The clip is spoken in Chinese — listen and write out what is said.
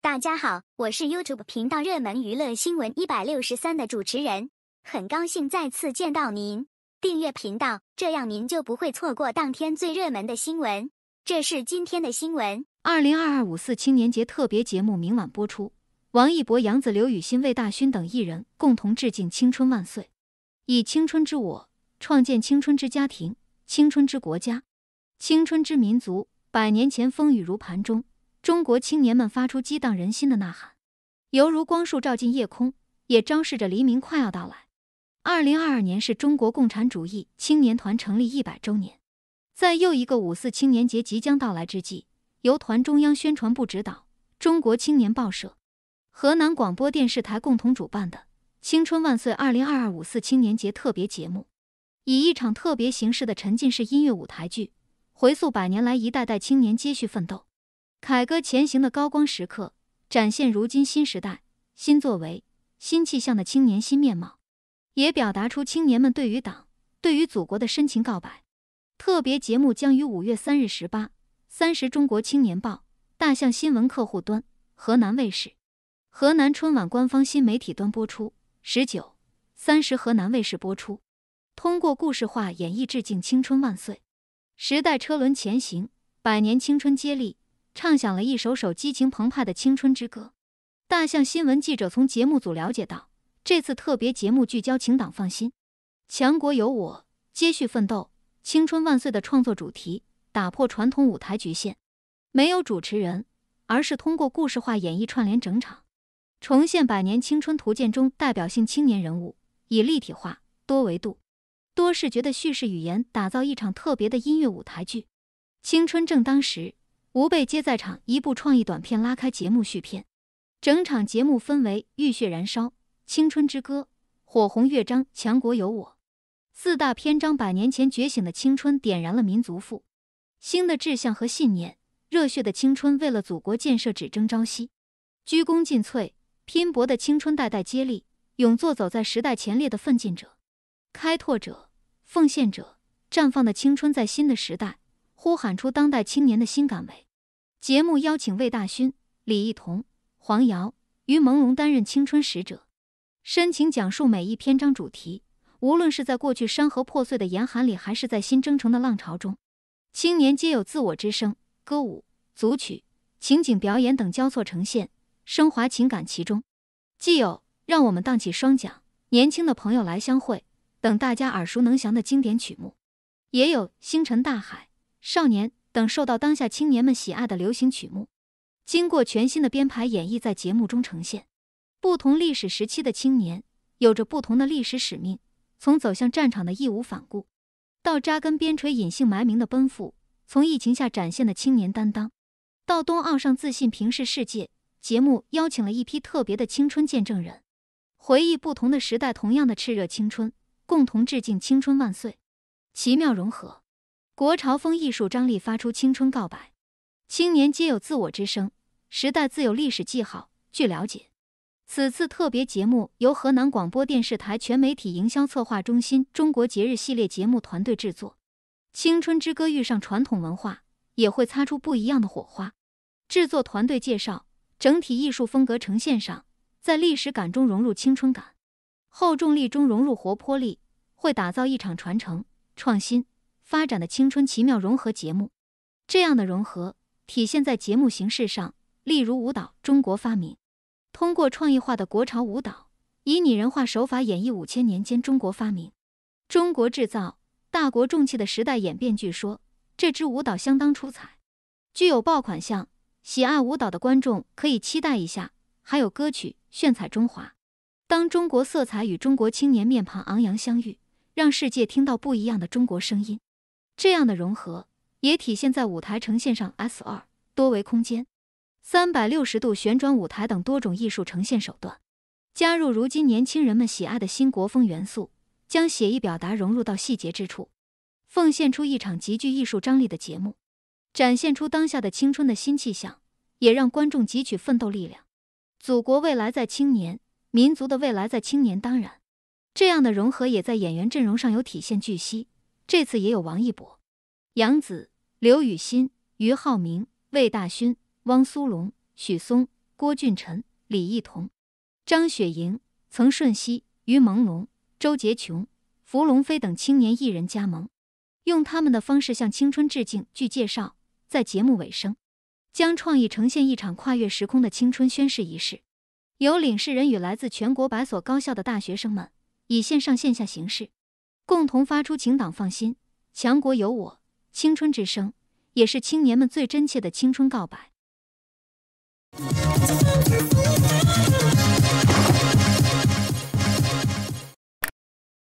大家好，我是 YouTube 频道热门娱乐新闻一百六十三的主持人，很高兴再次见到您。订阅频道，这样您就不会错过当天最热门的新闻。这是今天的新闻：二零二二五四青年节特别节目明晚播出，王一博、杨紫、刘雨欣、魏大勋等艺人共同致敬青春万岁，以青春之我，创建青春之家庭、青春之国家、青春之民族。百年前风雨如磐中。中国青年们发出激荡人心的呐喊，犹如光束照进夜空，也昭示着黎明快要到来。二零二二年是中国共产主义青年团成立一百周年，在又一个五四青年节即将到来之际，由团中央宣传部指导、中国青年报社、河南广播电视台共同主办的“青春万岁——二零二二五四青年节特别节目”，以一场特别形式的沉浸式音乐舞台剧，回溯百年来一代代青年接续奋斗。凯歌前行的高光时刻，展现如今新时代、新作为、新气象的青年新面貌，也表达出青年们对于党、对于祖国的深情告白。特别节目将于五月三日十八、三十中国青年报、大象新闻客户端、河南卫视、河南春晚官方新媒体端播出；十九、三十河南卫视播出。通过故事化演绎，致敬青春万岁，时代车轮前行，百年青春接力。唱响了一首首激情澎湃的青春之歌。大象新闻记者从节目组了解到，这次特别节目聚焦“请党放心，强国有我，接续奋斗，青春万岁”的创作主题，打破传统舞台局限，没有主持人，而是通过故事化演绎串联整场，重现百年青春图鉴中代表性青年人物，以立体化、多维度、多视觉的叙事语言，打造一场特别的音乐舞台剧。青春正当时。吾辈皆在场，一部创意短片拉开节目序片。整场节目分为《浴血燃烧》《青春之歌》《火红乐章》《强国有我》四大篇章。百年前觉醒的青春点燃了民族复兴的志向和信念，热血的青春为了祖国建设只争朝夕、鞠躬尽瘁、拼搏的青春代代接力，勇做走在时代前列的奋进者、开拓者、奉献者。绽放的青春在新的时代，呼喊出当代青年的新感。为。节目邀请魏大勋、李一桐、黄瑶、于朦胧担任青春使者，深情讲述每一篇章主题。无论是在过去山河破碎的严寒里，还是在新征程的浪潮中，青年皆有自我之声。歌舞、组曲、情景表演等交错呈现，升华情感。其中，既有让我们荡起双桨、年轻的朋友来相会等大家耳熟能详的经典曲目，也有星辰大海、少年。等受到当下青年们喜爱的流行曲目，经过全新的编排演绎，在节目中呈现。不同历史时期的青年有着不同的历史使命，从走向战场的义无反顾，到扎根边陲隐姓埋名的奔赴，从疫情下展现的青年担当，到冬奥上自信平视世界。节目邀请了一批特别的青春见证人，回忆不同的时代，同样的炽热青春，共同致敬青春万岁。奇妙融合。国潮风艺术张力发出青春告白，青年皆有自我之声，时代自有历史记号。据了解，此次特别节目由河南广播电视台全媒体营销策划中心中国节日系列节目团队制作。青春之歌遇上传统文化，也会擦出不一样的火花。制作团队介绍，整体艺术风格呈现上，在历史感中融入青春感，厚重力中融入活泼力，会打造一场传承创新。发展的青春奇妙融合节目，这样的融合体现在节目形式上，例如舞蹈《中国发明》，通过创意化的国潮舞蹈，以拟人化手法演绎五千年间中国发明、中国制造、大国重器的时代演变。据说这支舞蹈相当出彩，具有爆款项。喜爱舞蹈的观众可以期待一下。还有歌曲《炫彩中华》，当中国色彩与中国青年面庞昂扬相遇，让世界听到不一样的中国声音。这样的融合也体现在舞台呈现上，S 二多维空间、三百六十度旋转舞台等多种艺术呈现手段，加入如今年轻人们喜爱的新国风元素，将写意表达融入到细节之处，奉献出一场极具艺术张力的节目，展现出当下的青春的新气象，也让观众汲取奋斗力量。祖国未来在青年，民族的未来在青年。当然，这样的融合也在演员阵容上有体现。据悉。这次也有王一博、杨紫、刘雨欣、于浩明、魏大勋、汪苏泷、许嵩、郭俊辰、李艺彤、张雪莹、曾舜晞、于朦胧、周杰琼、符龙飞等青年艺人加盟，用他们的方式向青春致敬。据介绍，在节目尾声，将创意呈现一场跨越时空的青春宣誓仪式，由领事人与来自全国百所高校的大学生们以线上线下形式。共同发出“请党放心，强国有我”青春之声，也是青年们最真切的青春告白。